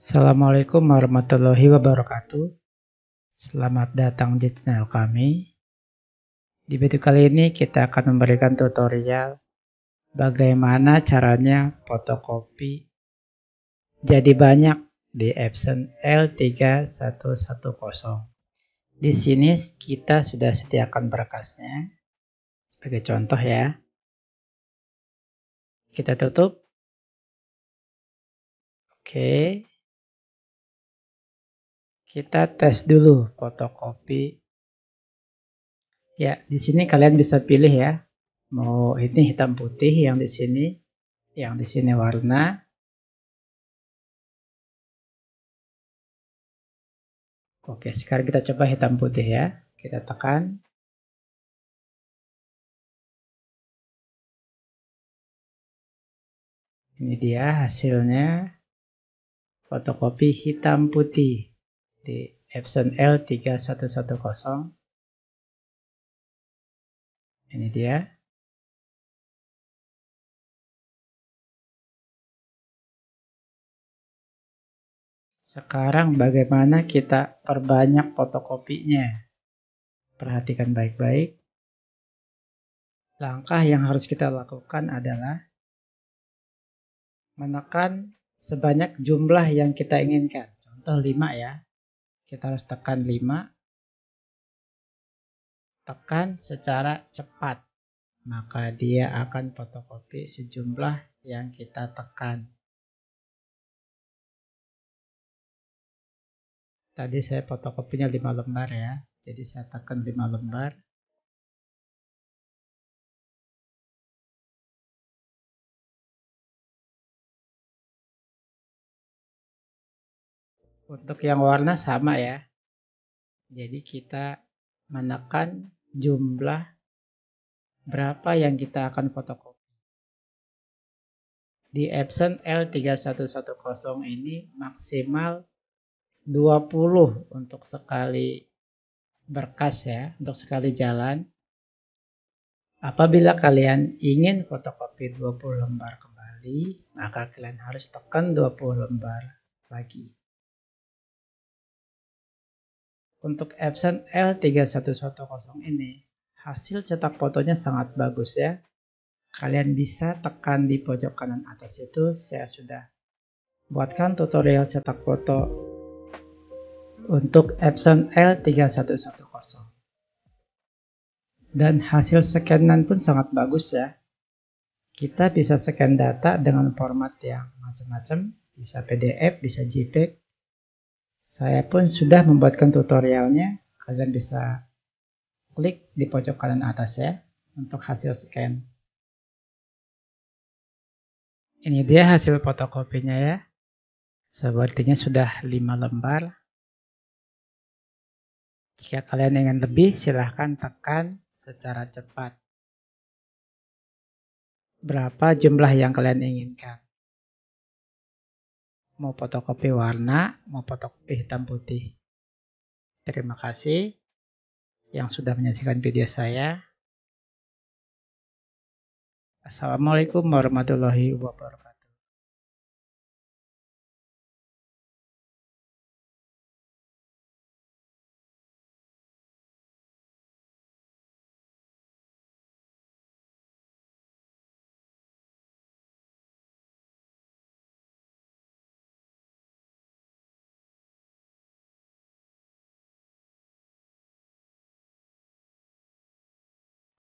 Assalamualaikum warahmatullahi wabarakatuh. Selamat datang di channel kami. Di video kali ini kita akan memberikan tutorial bagaimana caranya fotokopi jadi banyak di Epson L3110. Di sini kita sudah sediakan berkasnya sebagai contoh ya. Kita tutup. Oke. Okay kita tes dulu fotokopi. Ya, di sini kalian bisa pilih ya. Mau ini hitam putih yang di sini, yang di sini warna. Oke, sekarang kita coba hitam putih ya. Kita tekan. Ini dia hasilnya fotokopi hitam putih di Epson L3110 ini dia sekarang bagaimana kita perbanyak fotokopinya perhatikan baik-baik langkah yang harus kita lakukan adalah menekan sebanyak jumlah yang kita inginkan contoh 5 ya kita harus tekan 5 tekan secara cepat maka dia akan fotokopi sejumlah yang kita tekan tadi saya fotokopinya 5 lembar ya jadi saya tekan 5 lembar Untuk yang warna sama ya. Jadi kita menekan jumlah berapa yang kita akan fotokopi. Di Epson L3110 ini maksimal 20 untuk sekali berkas ya, untuk sekali jalan. Apabila kalian ingin fotokopi 20 lembar kembali, maka kalian harus tekan 20 lembar lagi. Untuk Epson L3110 ini, hasil cetak fotonya sangat bagus ya. Kalian bisa tekan di pojok kanan atas itu, saya sudah buatkan tutorial cetak foto untuk Epson L3110. Dan hasil scanan pun sangat bagus ya. Kita bisa scan data dengan format yang macam-macam, bisa PDF, bisa JPEG, saya pun sudah membuatkan tutorialnya. Kalian bisa klik di pojok kanan atas ya untuk hasil scan. Ini dia hasil fotokopinya ya. Sepertinya sudah 5 lembar. Jika kalian ingin lebih, silahkan tekan secara cepat. Berapa jumlah yang kalian inginkan mau fotokopi warna, mau fotokopi hitam putih. Terima kasih yang sudah menyaksikan video saya. Assalamualaikum warahmatullahi wabarakatuh.